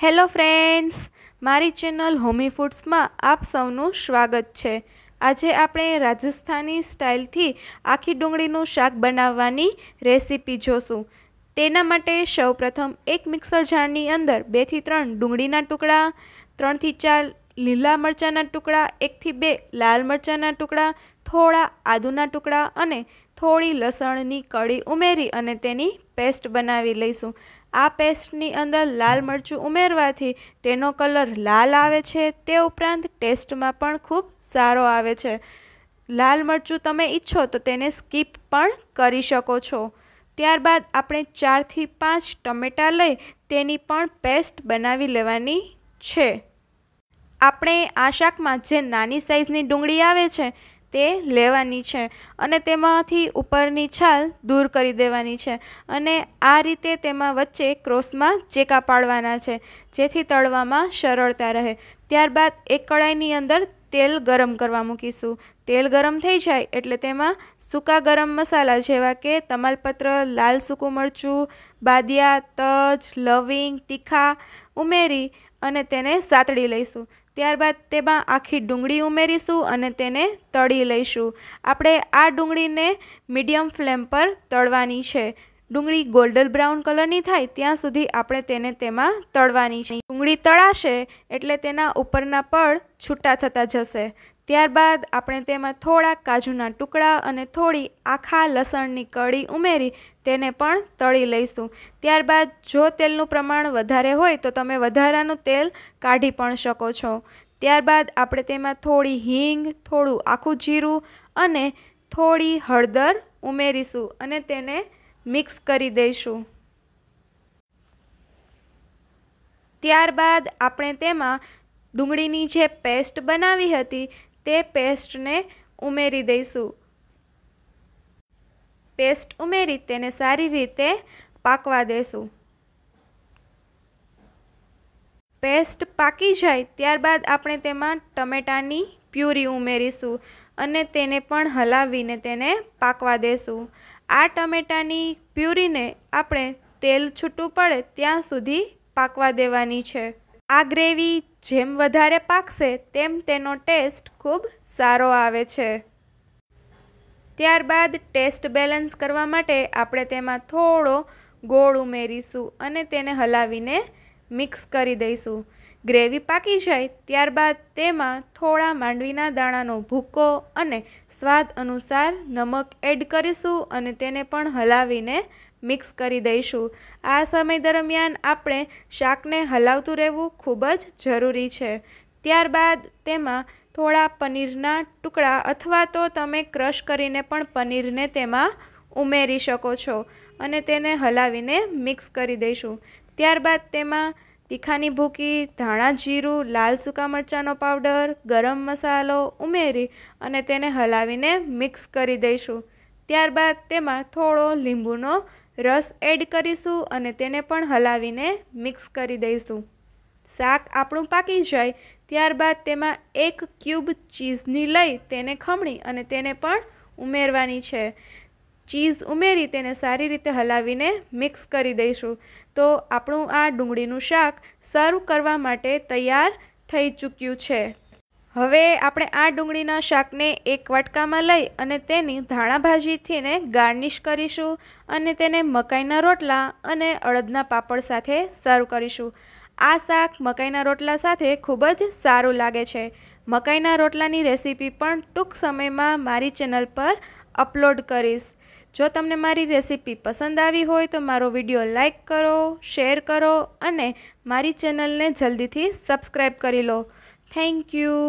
hello friends મારી channel હોમી ફૂડ્સમાં આપ સૌનું સ્વાગત છે આજે આપણે રાજસ્થાની સ્ટાઇલથી આખી ડુંગળીનું શાક બનાવવાની રેસીપી જોશું તેના માટે સૌ પ્રથમ એક મિક્સર જારની અંદર બેથી ત્રણ ડુંગળીના ટુકડા ત્રણથી ચાર લીલા મરચાંના ટુકડા એકથી બે લાલ મરચાંના ટુકડા થોડા આદુના ટુકડા અને થોડી લસણની કળી ઉમેરી અને તેની પેસ્ટ બનાવી લઈશું આ પેસ્ટની અંદર લાલ મરચું ઉમેરવાથી તેનો કલર લાલ આવે છે તે ઉપરાંત ટેસ્ટમાં પણ ખૂબ સારો આવે છે લાલ મરચું તમે ઈચ્છો તો તેને સ્કીપ પણ કરી શકો છો ત્યારબાદ આપણે ચારથી પાંચ ટમેટાં લઈ તેની પણ પેસ્ટ બનાવી લેવાની છે આપણે આ શાકમાં જે નાની સાઇઝની ડુંગળી આવે છે તે લેવાની છે અને તેમાંથી ઉપરની છાલ દૂર કરી દેવાની છે અને આ રીતે તેમાં વચ્ચે ક્રોસમાં ચેકા પાડવાના છે જેથી તળવામાં સરળતા રહે ત્યારબાદ એક કડાઈની અંદર તેલ ગરમ કરવા મૂકીશું તેલ ગરમ થઈ જાય એટલે તેમાં સૂકા ગરમ મસાલા જેવા કે તમાલપત્ર લાલ સૂકું મરચું બાદિયા તજ લવિંગ તીખા ઉમેરી અને તેને સાતળી લઈશું ત્યારબાદ તેમાં આખી ડુંગળી ઉમેરીશું અને તેને તળી લઈશું આપણે આ ડુંગળીને મીડિયમ ફ્લેમ પર તળવાની છે ડુંગળી ગોલ્ડન બ્રાઉન કલરની થાય ત્યાં સુધી આપણે તેને તેમાં તળવાની છે ડુંગળી તળાશે એટલે તેના ઉપરના પળ છૂટા થતા જશે ત્યારબાદ આપણે તેમાં થોડા કાજુના ટુકડા અને થોડી આખા લસણની કળી ઉમેરી તેને પણ તળી લઈશું ત્યારબાદ જો તેલનું પ્રમાણ વધારે હોય તો તમે વધારાનું તેલ કાઢી પણ શકો છો ત્યારબાદ આપણે તેમાં થોડી હિંગ થોડું આખું જીરું અને થોડી હળદર ઉમેરીશું અને તેને મિક્સ કરી દઈશું ત્યારબાદ આપણે તેમાં ડુંગળીની જે પેસ્ટ બનાવી હતી તે પેસ્ટને ઉમેરી દઈશું પેસ્ટ ઉમેરી તેને સારી રીતે પાકવા દેશું પેસ્ટ પાકી જાય ત્યારબાદ આપણે તેમાં ટમેટાની પ્યુરી ઉમેરીશું અને તેને પણ હલાવીને તેને પાકવા દેશું આ ટમેટાની પ્યુરીને આપણે તેલ છૂટું પડે ત્યાં સુધી પાકવા દેવાની છે આ ગ્રેવી જેમ વધારે પાકશે તેમ તેનો ટેસ્ટ ખૂબ સારો આવે છે ત્યારબાદ ટેસ્ટ બેલેન્સ કરવા માટે આપણે તેમાં થોડો ગોળ ઉમેરીશું અને તેને હલાવીને મિક્સ કરી દઈશું ગ્રેવી પાકી જાય ત્યારબાદ તેમાં થોડા માંડવીના દાણાનો ભૂક્કો અને સ્વાદ અનુસાર નમક એડ કરીશું અને તેને પણ હલાવીને મિક્સ કરી દઈશું આ સમય દરમિયાન આપણે શાકને હલાવતું રહેવું ખૂબ જ જરૂરી છે ત્યારબાદ તેમાં થોડા પનીરના ટુકડા અથવા તો તમે ક્રશ કરીને પણ પનીરને તેમાં ઉમેરી શકો છો અને તેને હલાવીને મિક્સ કરી દઈશું ત્યારબાદ તેમાં તીખાની ભૂકી ધાણા જીરું લાલ સૂકા મરચાંનો પાવડર ગરમ મસાલો ઉમેરી અને તેને હલાવીને મિક્સ કરી દઈશું ત્યારબાદ તેમાં થોડો લીંબુનો રસ એડ કરીશું અને તેને પણ હલાવીને મિક્સ કરી દઈશું શાક આપણું પાકી જાય ત્યારબાદ તેમાં એક ક્યુબ ચીઝની લઈ તેને ખમણી અને તેને પણ ઉમેરવાની છે ચીઝ ઉમેરી તેને સારી રીતે હલાવીને મિક્સ કરી દઈશું તો આપણું આ ડુંગળીનું શાક સર્વ કરવા માટે તૈયાર થઈ ચૂક્યું છે હવે આપણે આ ડુંગળીના શાકને એક વાટકામાં લઈ અને તેની ધાણાભાજીથીને ગાર્નિશ કરીશું અને તેને મકાઈના રોટલા અને અડદના પાપડ સાથે સર્વ કરીશું આ શાક મકાઈના રોટલા સાથે ખૂબ જ સારું લાગે છે મકાઈના રોટલાની રેસીપી પણ ટૂંક સમયમાં મારી ચેનલ પર અપલોડ કરીશ જો તમને મારી રેસીપી પસંદ આવી હોય તો મારો વિડીયો લાઇક કરો શેર કરો અને મારી ચેનલને જલ્દીથી સબસ્ક્રાઈબ કરી લો થેન્ક યુ